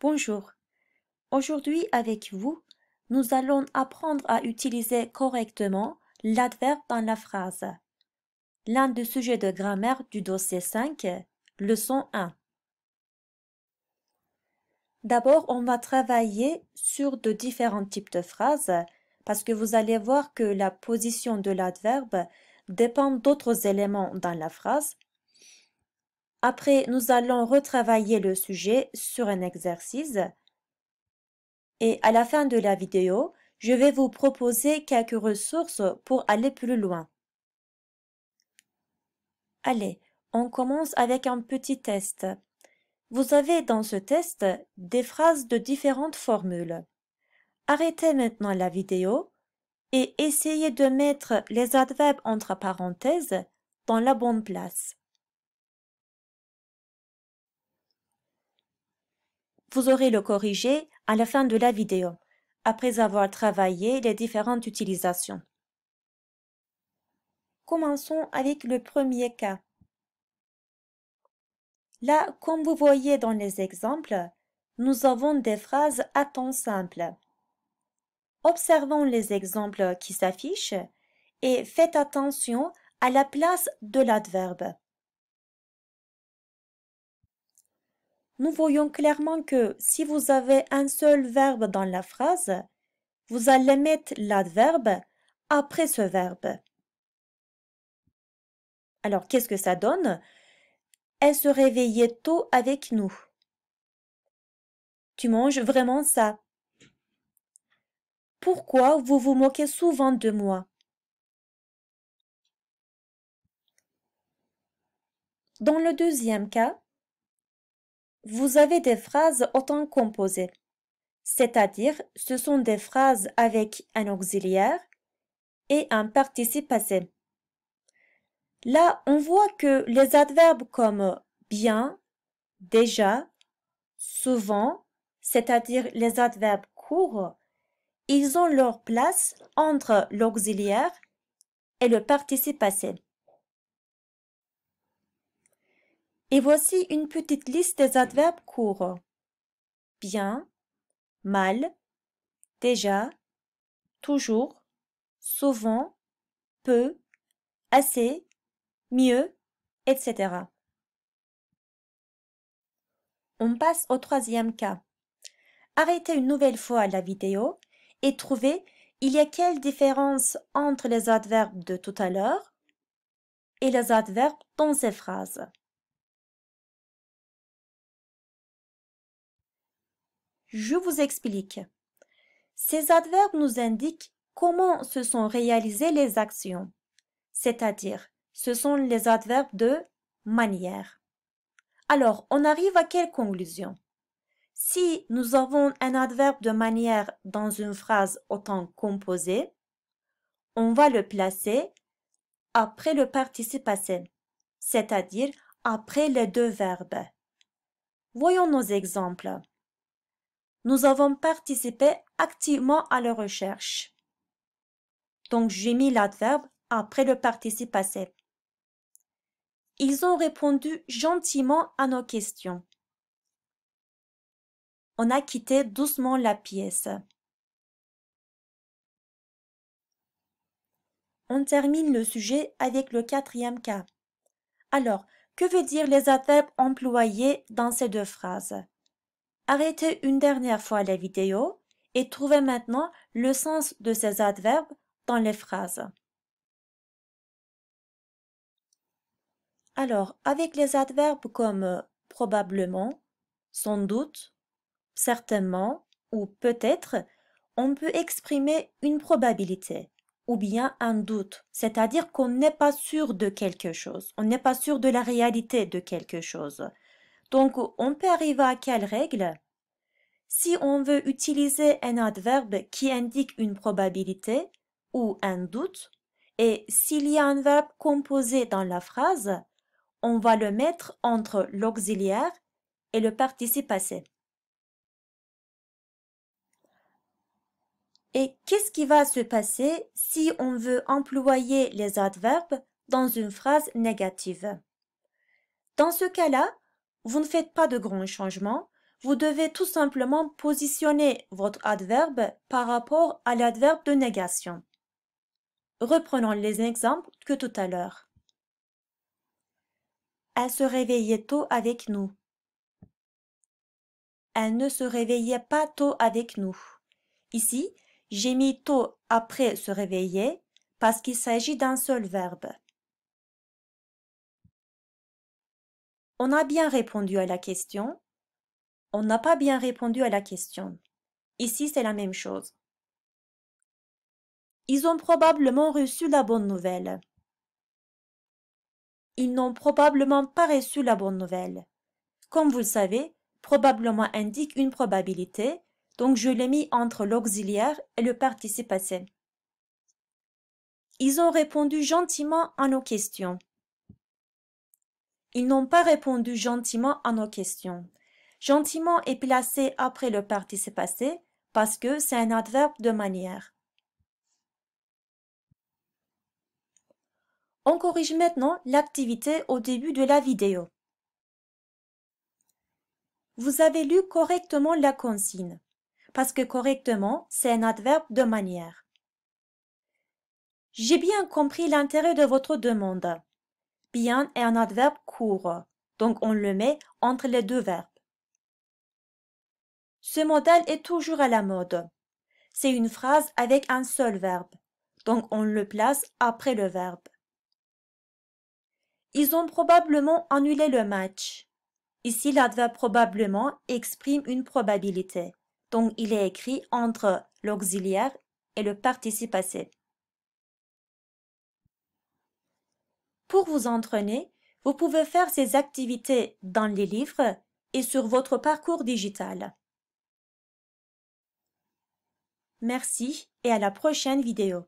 Bonjour. Aujourd'hui avec vous, nous allons apprendre à utiliser correctement l'adverbe dans la phrase. L'un des sujets de grammaire du dossier 5, leçon 1. D'abord, on va travailler sur de différents types de phrases parce que vous allez voir que la position de l'adverbe dépend d'autres éléments dans la phrase après, nous allons retravailler le sujet sur un exercice. Et à la fin de la vidéo, je vais vous proposer quelques ressources pour aller plus loin. Allez, on commence avec un petit test. Vous avez dans ce test des phrases de différentes formules. Arrêtez maintenant la vidéo et essayez de mettre les adverbes entre parenthèses dans la bonne place. Vous aurez le corrigé à la fin de la vidéo, après avoir travaillé les différentes utilisations. Commençons avec le premier cas. Là, comme vous voyez dans les exemples, nous avons des phrases à temps simple. Observons les exemples qui s'affichent et faites attention à la place de l'adverbe. nous voyons clairement que si vous avez un seul verbe dans la phrase, vous allez mettre l'adverbe après ce verbe. Alors, qu'est-ce que ça donne Elle se réveillait tôt avec nous. Tu manges vraiment ça. Pourquoi vous vous moquez souvent de moi Dans le deuxième cas, vous avez des phrases autant composées, c'est-à-dire ce sont des phrases avec un auxiliaire et un participe passé. Là, on voit que les adverbes comme bien, déjà, souvent, c'est-à-dire les adverbes courts, ils ont leur place entre l'auxiliaire et le participe passé. Et voici une petite liste des adverbes courts. Bien, mal, déjà, toujours, souvent, peu, assez, mieux, etc. On passe au troisième cas. Arrêtez une nouvelle fois la vidéo et trouvez il y a quelle différence entre les adverbes de tout à l'heure et les adverbes dans ces phrases. Je vous explique. Ces adverbes nous indiquent comment se sont réalisées les actions, c'est-à-dire ce sont les adverbes de manière. Alors, on arrive à quelle conclusion Si nous avons un adverbe de manière dans une phrase au temps composé, on va le placer après le participe c'est-à-dire après les deux verbes. Voyons nos exemples nous avons participé activement à la recherche. Donc j'ai mis l'adverbe après le participe passé. Ils ont répondu gentiment à nos questions. On a quitté doucement la pièce. On termine le sujet avec le quatrième cas. Alors, que veut dire les adverbes employés dans ces deux phrases Arrêtez une dernière fois la vidéo et trouvez maintenant le sens de ces adverbes dans les phrases. Alors, avec les adverbes comme euh, probablement, sans doute, certainement ou peut-être, on peut exprimer une probabilité ou bien un doute, c'est-à-dire qu'on n'est pas sûr de quelque chose, on n'est pas sûr de la réalité de quelque chose. Donc, on peut arriver à quelle règle Si on veut utiliser un adverbe qui indique une probabilité ou un doute, et s'il y a un verbe composé dans la phrase, on va le mettre entre l'auxiliaire et le participe passé. Et qu'est-ce qui va se passer si on veut employer les adverbes dans une phrase négative Dans ce cas-là, vous ne faites pas de grands changements, vous devez tout simplement positionner votre adverbe par rapport à l'adverbe de négation. Reprenons les exemples que tout à l'heure. Elle se réveillait tôt avec nous. Elle ne se réveillait pas tôt avec nous. Ici, j'ai mis tôt après se réveiller parce qu'il s'agit d'un seul verbe. On a bien répondu à la question. On n'a pas bien répondu à la question. Ici, c'est la même chose. Ils ont probablement reçu la bonne nouvelle. Ils n'ont probablement pas reçu la bonne nouvelle. Comme vous le savez, probablement indique une probabilité, donc je l'ai mis entre l'auxiliaire et le participe passé. Ils ont répondu gentiment à nos questions. Ils n'ont pas répondu gentiment à nos questions. Gentiment est placé après le participe passé parce que c'est un adverbe de manière. On corrige maintenant l'activité au début de la vidéo. Vous avez lu correctement la consigne, parce que correctement, c'est un adverbe de manière. J'ai bien compris l'intérêt de votre demande bien est un adverbe court, donc on le met entre les deux verbes. Ce modèle est toujours à la mode. C'est une phrase avec un seul verbe, donc on le place après le verbe. Ils ont probablement annulé le match. Ici, l'adverbe probablement exprime une probabilité, donc il est écrit entre l'auxiliaire et le participe Pour vous entraîner, vous pouvez faire ces activités dans les livres et sur votre parcours digital. Merci et à la prochaine vidéo.